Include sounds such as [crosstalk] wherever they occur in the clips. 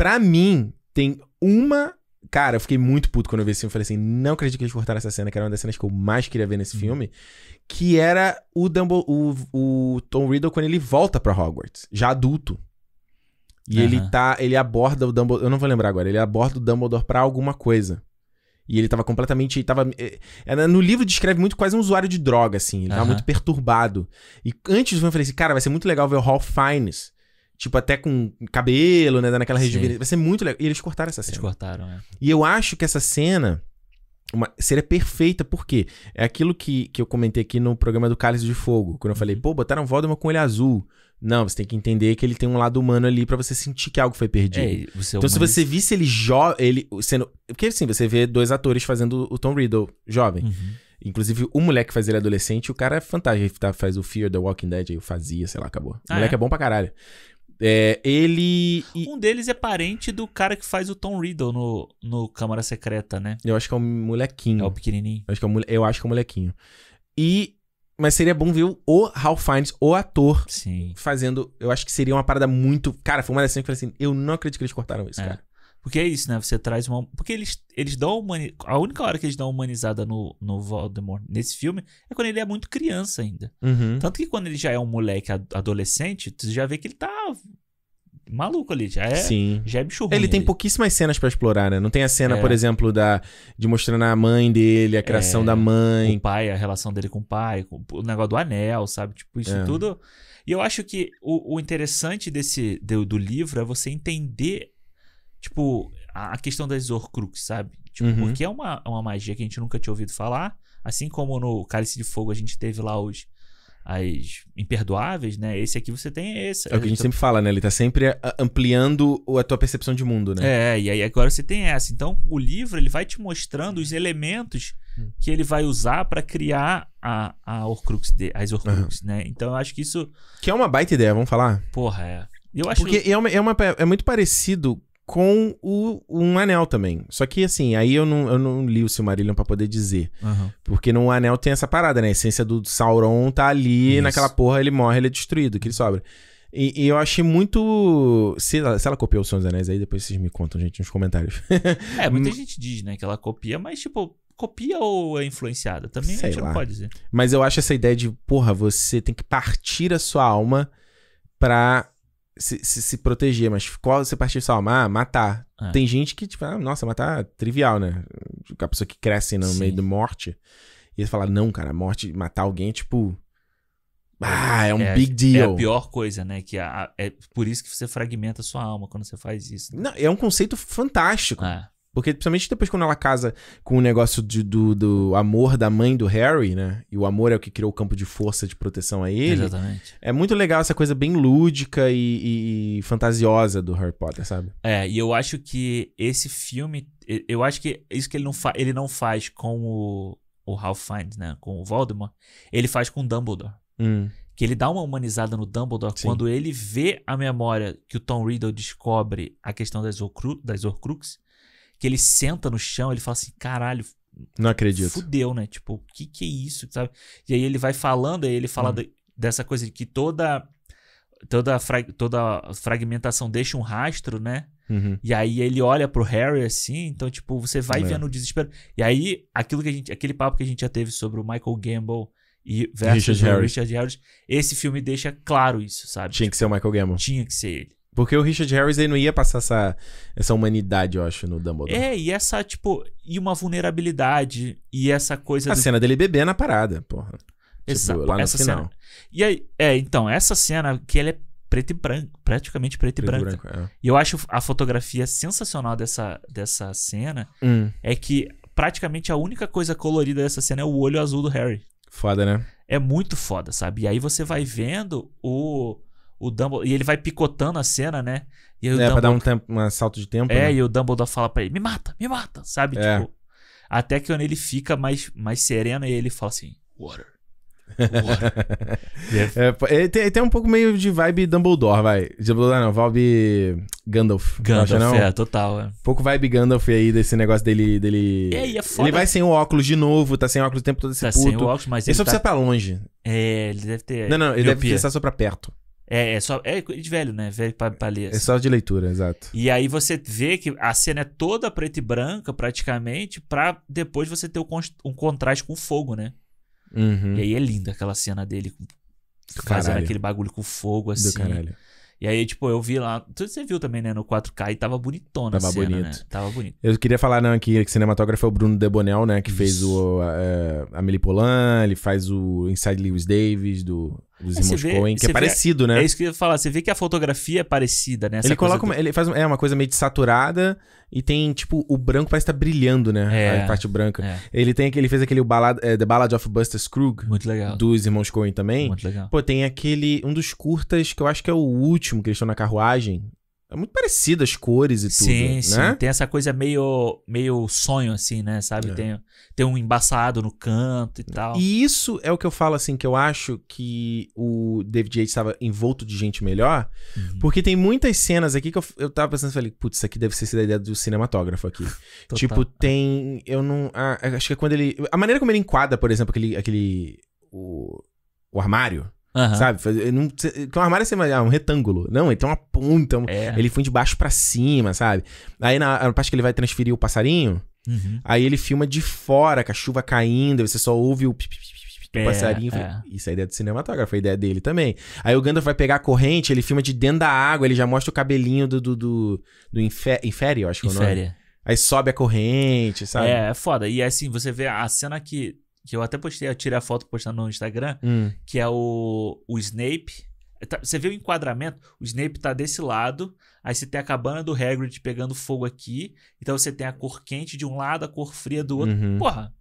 Pra mim, tem uma. Cara, eu fiquei muito puto quando eu vi esse filme. Falei assim, não acredito que eles cortaram essa cena, que era uma das cenas que eu mais queria ver nesse uhum. filme. Que era o, Dumbledore, o, o Tom Riddle quando ele volta pra Hogwarts, já adulto. E uhum. ele tá. Ele aborda o Dumbledore. Eu não vou lembrar agora. Ele aborda o Dumbledore pra alguma coisa. E ele tava completamente. Ele tava, eh, é, no livro descreve muito quase um usuário de droga, assim. Ele uhum. tava muito perturbado. E antes do filme eu falei assim, cara, vai ser muito legal ver o Hall Fines Tipo, até com cabelo, né? Naquela rejuvenescência. Vai ser muito legal. E eles cortaram essa cena. Eles cortaram, é. E eu acho que essa cena uma, seria perfeita, porque é aquilo que, que eu comentei aqui no programa do Cálice de Fogo, quando eu falei, uhum. pô, botaram Voldemort com ele azul. Não, você tem que entender que ele tem um lado humano ali para você sentir que algo foi perdido. É, é então, se você visse ele jovem. Ele sendo. Porque assim, você vê dois atores fazendo o Tom Riddle jovem. Uhum. Inclusive, o moleque faz ele adolescente, o cara é fantástico. Ele tá, faz o Fear the Walking Dead, aí o fazia, sei lá, acabou. O ah, moleque é? é bom pra caralho. É, ele. Um deles é parente do cara que faz o Tom Riddle no, no Câmara Secreta, né? Eu acho que é um molequinho. É o pequenininho. Eu acho que é um, eu acho que é um molequinho. E. Mas seria bom ver o Ralph Fiennes, o ator, Sim. fazendo. Eu acho que seria uma parada muito. Cara, foi uma das cenas que eu falei assim: eu não acredito que eles cortaram isso, é. cara. Porque é isso, né? Você traz uma. Porque eles, eles dão. A única hora que eles dão humanizada no, no Voldemort nesse filme é quando ele é muito criança ainda. Uhum. Tanto que quando ele já é um moleque adolescente, tu já vê que ele tá maluco ali, já é, Sim. Já é bicho ruim. Ele tem ali. pouquíssimas cenas para explorar, né? Não tem a cena, é. por exemplo, da de mostrando a mãe dele, a criação é, da mãe. O pai, a relação dele com o pai, com o negócio do anel, sabe? Tipo, isso é. tudo. E eu acho que o, o interessante desse do, do livro é você entender Tipo, a, questão das Horcrux, sabe? Tipo, uhum. porque é uma, é uma magia que a gente nunca tinha ouvido falar. Assim como no Cálice de Fogo a gente teve lá os, as imperdoáveis, né? Esse aqui você tem esse. É o que a gente tô... sempre fala, né? Ele tá sempre é, ampliando a tua percepção de mundo, né? É, e aí agora você tem essa. Então, o livro, ele vai te mostrando os elementos hum. que ele vai usar para criar a, a Horcrux, de, as Orcrux, uhum. né? Então, eu acho que isso... Que é uma baita ideia, vamos falar? Porra, é. Eu acho... Porque é, uma, é, uma, é muito parecido com o, um anel também. Só que, assim, aí eu não, eu não li o Silmarillion para poder dizer. Uhum. Porque no anel tem essa parada, né? A essência do Sauron tá ali, Isso. naquela porra ele morre, ele é destruído, que ele sobra. E, e eu achei muito. Se ela, se ela copiou o Senhor dos Anéis aí, depois vocês me contam, gente, nos comentários. é, muita [laughs] gente diz, né, que ela copia, mas, tipo, copia ou é influenciada? Também Sei a gente lá. não pode dizer. Mas eu acho essa ideia de, porra, você tem que partir a sua alma pra se, se, se, proteger, mas qual você partiu só Ah, matar. É. Tem gente que, tipo, ah, nossa, matar é trivial, né? A pessoa que cresce no Sim. meio da morte. E ele fala não, cara, morte, matar alguém é tipo. É, ah, é um é, é big deal. É a pior coisa, né? Que a, a, é por isso que você fragmenta a sua alma quando você faz isso. Né? Não, é um conceito fantástico. É. Porque, principalmente depois quando ela casa com o negócio de, do, do amor da mãe do Harry, né? E o amor é o que criou o campo de força de proteção a ele. Exatamente. É muito legal essa coisa bem lúdica e, e fantasiosa do Harry Potter, sabe? É, e eu acho que esse filme. Eu acho que isso que ele não, fa ele não faz com o, o Ralph Fiennes, né? Com o Voldemort. Ele faz com o Dumbledore. Hum. Que ele dá uma humanizada no Dumbledore Sim. quando ele vê a memória que o Tom Riddle descobre a questão das, Orcru das Horcruxes que ele senta no chão, ele fala assim, caralho. Não acredito. Fudeu, né? Tipo, o que que é isso, sabe? E aí ele vai falando, aí ele fala hum. de, dessa coisa de que toda toda toda fragmentação deixa um rastro, né? Uhum. E aí ele olha pro Harry assim, então tipo, você vai é. vendo o desespero. E aí aquilo que a gente, aquele papo que a gente já teve sobre o Michael Gamble e versus Richard, Richard Harris, esse filme deixa claro isso, sabe? Tinha tipo, que ser o Michael Gamble. Tinha que ser ele. Porque o Richard Harris ele não ia passar essa, essa humanidade, eu acho, no Dumbledore. É, e essa, tipo, e uma vulnerabilidade, e essa coisa. A do... cena dele beber na parada, porra. Exato. Tipo, lá no essa final. Cena. E aí, é, então, essa cena que ela é preto e branco, praticamente preto, preto e branco. branco é. E eu acho a fotografia sensacional dessa, dessa cena hum. é que praticamente a única coisa colorida dessa cena é o olho azul do Harry. Foda, né? É muito foda, sabe? E aí você vai vendo o o Dumbledore. E ele vai picotando a cena, né? E é, Dumbledore... pra dar um, tempo, um salto de tempo. É, né? e o Dumbledore fala pra ele: me mata, me mata, sabe? É. Tipo, até que quando ele fica mais, mais sereno e ele fala assim: water. water. [laughs] é, ele, tem, ele tem um pouco meio de vibe Dumbledore, vai. Dumbledore não, vibe Gandalf. Gandalf, não, acha, não? é, total. É. Pouco vibe Gandalf aí desse negócio dele. dele... É, e é foda. Ele vai sem o óculos de novo, tá sem óculos o tempo todo esse tá puto. Sem o óculos, mas ele, ele só tá... precisa pra tá longe. É, ele deve ter. Não, não, ele miopia. deve precisar só pra perto. É, é só. É de velho, né? Velho pra, pra ler. É assim. É só de leitura, exato. E aí você vê que a cena é toda preta e branca, praticamente, pra depois você ter um, um contraste com o fogo, né? Uhum. E aí é linda aquela cena dele fazendo caralho. aquele bagulho com fogo, assim. Do caralho. E aí, tipo, eu vi lá. Você viu também, né? No 4K e tava bonitona tava cena, né? bonito. Né? Tava bonito. Eu queria falar, não, que, que cinematógrafo é o Bruno Debonel, né? Que Isso. fez o, a, é, a Polan, ele faz o Inside Lewis Davis, do dos é, irmãos Coen, que é parecido, né? É isso que eu ia falar. Você vê que a fotografia é parecida, né? Essa ele coloca, do... ele faz é uma coisa meio de saturada e tem tipo o branco parece estar tá brilhando, né? É, a parte branca. É. Ele tem aquele, fez aquele Ballad, é, The Ballad of Buster Scrooge, muito legal. Dos irmãos Coen também. Muito legal. Pô, tem aquele um dos curtas que eu acho que é o último que eles estão na carruagem. É muito parecido as cores e tudo. Sim, né? sim. Né? Tem essa coisa meio, meio sonho, assim, né? Sabe? É. Tem, tem um embaçado no canto e é. tal. E isso é o que eu falo, assim, que eu acho que o David Yates estava envolto de gente melhor. Uhum. Porque tem muitas cenas aqui que eu, eu tava pensando, falei, putz, isso aqui deve ser a ideia do cinematógrafo aqui. [laughs] tipo, tem. Eu não. Ah, acho que é quando ele. A maneira como ele enquadra, por exemplo, aquele. aquele o, o armário. Uhum. Sabe? Fazer, um armário assim, é um retângulo. Não, ele tem uma ponta. Um, é. Ele foi de baixo para cima, sabe? Aí na, na, parte que ele vai transferir o passarinho, uhum. aí ele filma de fora, com a chuva caindo, você só ouve o. do é, passarinho. É. Isso é ideia do cinematógrafo, foi ideia dele também. Aí o Gandalf vai pegar a corrente, ele filma de dentro da água, ele já mostra o cabelinho do. do, do, do infer, infério, acho que é o nome. Aí sobe a corrente, sabe? É, é foda. E assim, você vê a cena que que eu até postei, eu tirei a foto postando no Instagram, hum. que é o, o Snape. Tá, você vê o enquadramento? O Snape tá desse lado, aí você tem a cabana do Hagrid pegando fogo aqui, então você tem a cor quente de um lado, a cor fria do outro. Uhum. Porra.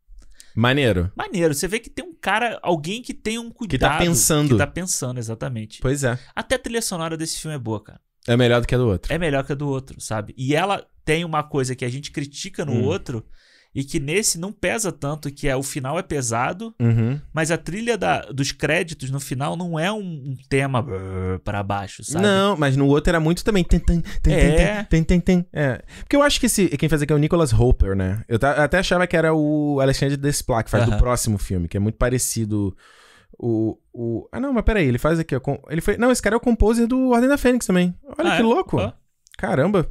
Maneiro. Maneiro. Você vê que tem um cara, alguém que tem um tá cuidado. Que tá pensando. Que tá pensando, exatamente. Pois é. Até a trilha sonora desse filme é boa, cara. É melhor do que a do outro. É melhor que a do outro, sabe? E ela tem uma coisa que a gente critica no hum. outro, e que nesse não pesa tanto, que é o final é pesado, uhum. mas a trilha da, dos créditos no final não é um, um tema para baixo, sabe? Não, mas no outro era muito também. Tem, tem, tem, é. Tem, tem, tem, é. Porque eu acho que esse, quem faz aqui é o Nicholas Hopper, né? Eu, tá, até achava que era o Alexandre Desplat, que faz uhum. do próximo filme, que é muito parecido... O, o... Ah, não, mas peraí, ele faz aqui. ele foi... Não, esse cara é o composer do Ordem da Fênix também. Olha ah, que é? louco. Caramba.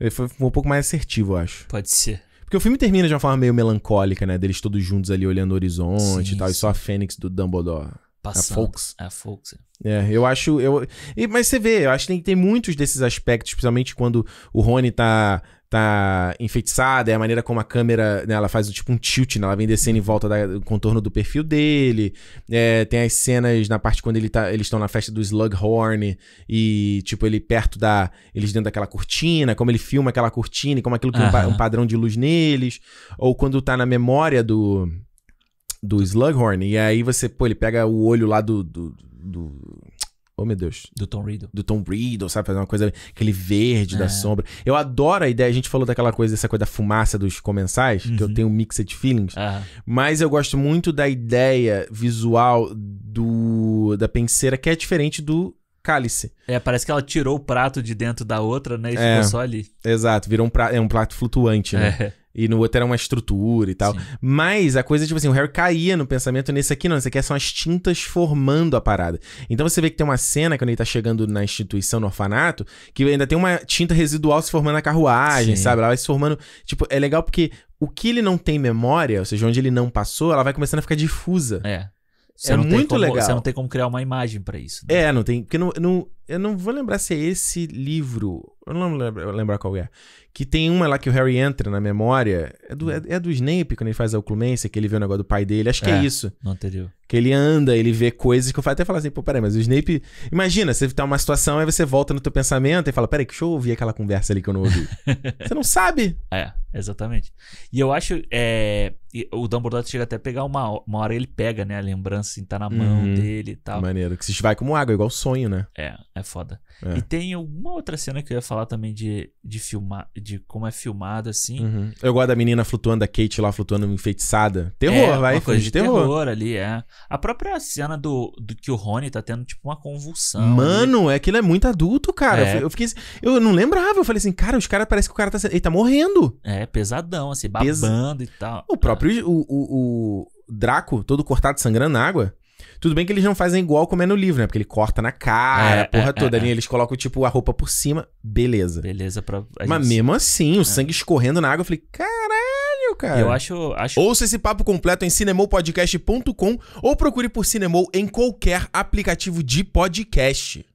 Ele foi um pouco mais assertivo, eu acho. Pode ser. Porque o filme termina de uma forma meio melancólica, né? Deles todos juntos ali olhando o horizonte sim, e tal, sim. e só a Fênix do Dumbledore. Passando. A Fox. É, a Fox. É. é, eu acho. Eu... E, mas você vê, eu acho que tem, tem muitos desses aspectos, principalmente quando o Rony tá tá enfeitiçada, é a maneira como a câmera, né, ela faz tipo um tilt, né, ela vem descendo em volta do contorno do perfil dele, é, tem as cenas na parte quando ele tá, eles estão na festa do Slughorn e, tipo, ele perto da, eles dentro daquela cortina, como ele filma aquela cortina e como aquilo tem um, um, padrão de luz neles, ou quando tá na memória do, do Slughorn, e aí você, pô, ele pega o olho lá do, do, do Oh, meu Deus. Do Tom Riddle. Do Tom Riddle, sabe? Fazer uma coisa, aquele verde é. da sombra. Eu adoro a ideia. A gente falou daquela coisa, dessa coisa da fumaça dos comensais, uhum. que eu uhum. tenho mixed feelings. Uhum. Mas eu gosto muito da ideia visual do da penseira, que é diferente do cálice. É, parece que ela tirou o prato de dentro da outra, né? E é, ficou só ali. Exato, virou um, prato é um prato flutuante, né? É. E no outro era uma estrutura e tal. Sim. Mas a coisa, tipo assim, o Harry caía no pensamento nesse aqui, não. Esse aqui é são as tintas formando a parada. Então você vê que tem uma cena quando ele tá chegando na instituição, no orfanato, que ainda tem uma tinta residual se formando na carruagem, Sim. sabe? Ela vai se formando. Tipo, é legal porque o que ele não tem memória, ou seja, onde ele não passou, ela vai começando a ficar difusa. É. Você é muito como, legal. Você não tem como criar uma imagem para isso. Né? É, não tem. Porque não, não, eu não vou lembrar se é esse livro. Eu não lembro lembrar qual é. Que tem uma lá que o Harry entra na memória. É do, é, é do Snape, quando ele faz a Oclumência, que ele vê o negócio do pai dele. Acho que é, é isso. Não entendeu. Que ele anda, ele vê coisas que eu até falo assim, pô, peraí, mas o Snape. Imagina, você tá uma situação, aí você volta no teu pensamento e fala, peraí, deixa eu ouvir aquela conversa ali que eu não ouvi. [laughs] você não sabe. É, exatamente. E eu acho. É e o Dumbledore chega até a pegar uma, uma hora ele pega, né? A lembrança assim, tá na mão uhum. dele e tal. Maneiro. Que se vai como água, igual sonho, né? É. É foda. É. E tem alguma outra cena que eu ia falar também de, de filmar, de como é filmado, assim. Uhum. Eu gosto da menina flutuando, a Kate lá flutuando enfeitiçada. Terror, é, vai. Uma coisa de terror. terror. ali, é. A própria cena do, do que o Rony tá tendo, tipo, uma convulsão. Mano, ali. é ele é muito adulto, cara. É. Eu, fiquei. Assim, eu não lembrava. Eu falei assim, cara, os caras parece que o cara tá. Ele tá morrendo. É, pesadão, assim, babando Pes... e tal. O próprio. O, o, o Draco, todo cortado sangrando na água. Tudo bem que eles não fazem igual como é no livro, né? Porque ele corta na cara, é, a porra é, é toda. É, ali eles colocam, tipo, a roupa por cima. Beleza. Beleza pra. Mas mesmo assim, o é. sangue escorrendo na água, eu falei, caralho, cara. Eu acho, acho. Ouça esse papo completo em cinemopodcast.com ou procure por Cinemou em qualquer aplicativo de podcast.